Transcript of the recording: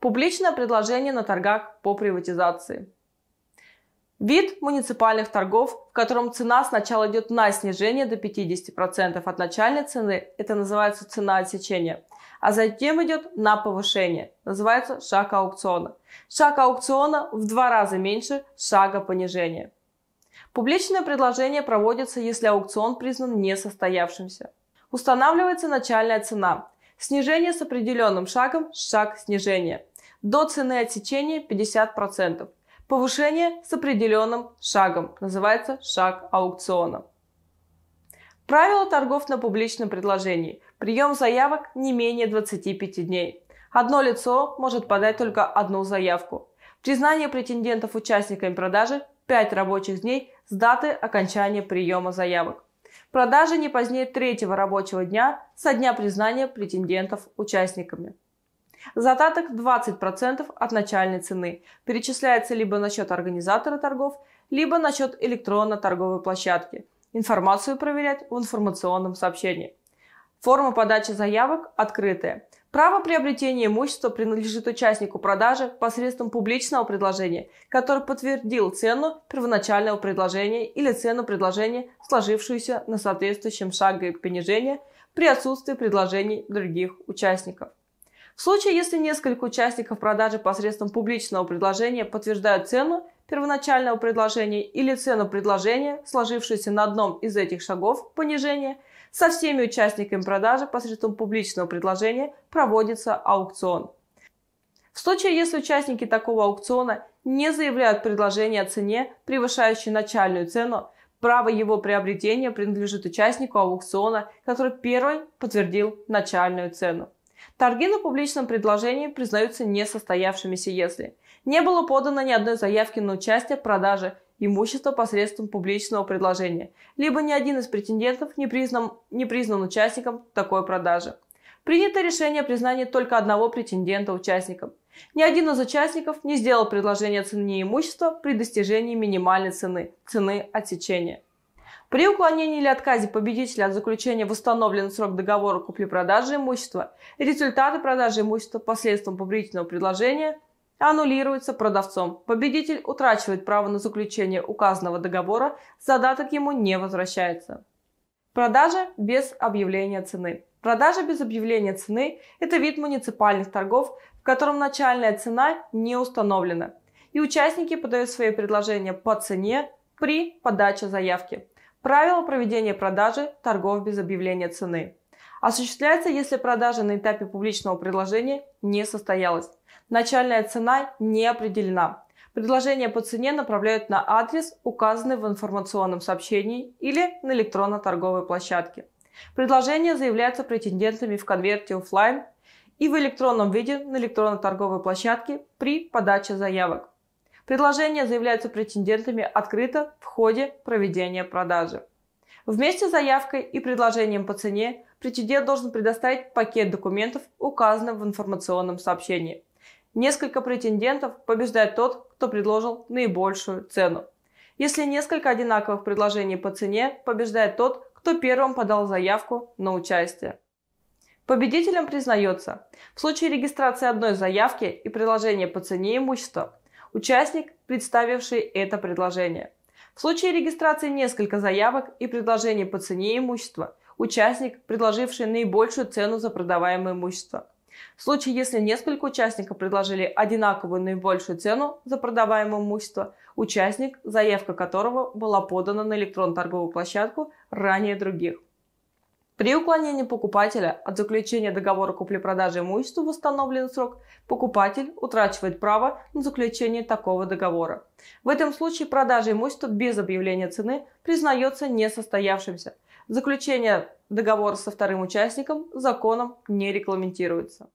Публичное предложение на торгах по приватизации. Вид муниципальных торгов, в котором цена сначала идет на снижение до 50% от начальной цены, это называется цена отсечения, а затем идет на повышение, называется шаг аукциона. Шаг аукциона в два раза меньше шага понижения. Публичное предложение проводится, если аукцион признан несостоявшимся. Устанавливается начальная цена, Снижение с определенным шагом – шаг снижения. До цены отсечения 50%. Повышение с определенным шагом называется шаг аукциона. Правило торгов на публичном предложении. Прием заявок не менее 25 дней. Одно лицо может подать только одну заявку. Признание претендентов участниками продажи 5 рабочих дней с даты окончания приема заявок. Продажа не позднее третьего рабочего дня со дня признания претендентов участниками. Зататок 20% от начальной цены перечисляется либо на счет организатора торгов, либо на счет электронно-торговой площадки. Информацию проверять в информационном сообщении. Форма подачи заявок открытая. Право приобретения имущества принадлежит участнику продажи посредством публичного предложения, который подтвердил цену первоначального предложения или цену предложения, сложившуюся на соответствующем шаге понижения при отсутствии предложений других участников. В случае, если несколько участников продажи посредством публичного предложения подтверждают цену первоначального предложения или цену предложения, сложившуюся на одном из этих шагов понижения, со всеми участниками продажи посредством публичного предложения проводится аукцион. В случае, если участники такого аукциона не заявляют предложение о цене, превышающей начальную цену, право его приобретения принадлежит участнику аукциона, который первый подтвердил начальную цену. Торги на публичном предложении признаются несостоявшимися, если не было подано ни одной заявки на участие в продаже имущества посредством публичного предложения, либо ни один из претендентов не признан, не признан участником такой продажи. Принято решение о признании только одного претендента участником. Ни один из участников не сделал предложение о цене имущества при достижении минимальной цены, цены отсечения. При уклонении или отказе победителя от заключения восстановлен срок договора купли-продажи имущества, результаты продажи имущества посредством победительного предложения аннулируются продавцом. Победитель утрачивает право на заключение указанного договора, задаток ему не возвращается. Продажа без объявления цены. Продажа без объявления цены – это вид муниципальных торгов, в котором начальная цена не установлена, и участники подают свои предложения по цене при подаче заявки. Правило проведения продажи торгов без объявления цены. Осуществляется, если продажа на этапе публичного предложения не состоялась. Начальная цена не определена. Предложение по цене направляют на адрес, указанный в информационном сообщении или на электронно-торговой площадке. Предложения заявляются претендентами в конверте офлайн и в электронном виде на электронно-торговой площадке при подаче заявок. Предложения заявляются претендентами открыто в ходе проведения продажи. Вместе с заявкой и предложением по цене претендент должен предоставить пакет документов, указанных в информационном сообщении. Несколько претендентов побеждает тот, кто предложил наибольшую цену. Если несколько одинаковых предложений по цене, побеждает тот, кто первым подал заявку на участие. Победителем признается, в случае регистрации одной заявки и предложения по цене имущества, участник, представивший это предложение. В случае регистрации несколько заявок и предложений по цене имущества, участник, предложивший наибольшую цену за продаваемое имущество. В случае, если несколько участников предложили одинаковую наибольшую цену за продаваемое имущество, участник, заявка которого была подана на электронную торговую площадку ранее других. При уклонении покупателя от заключения договора купли-продажи имущества в установленный срок, покупатель утрачивает право на заключение такого договора. В этом случае продажа имущества без объявления цены признается несостоявшимся. Заключение договора со вторым участником законом не регламентируется.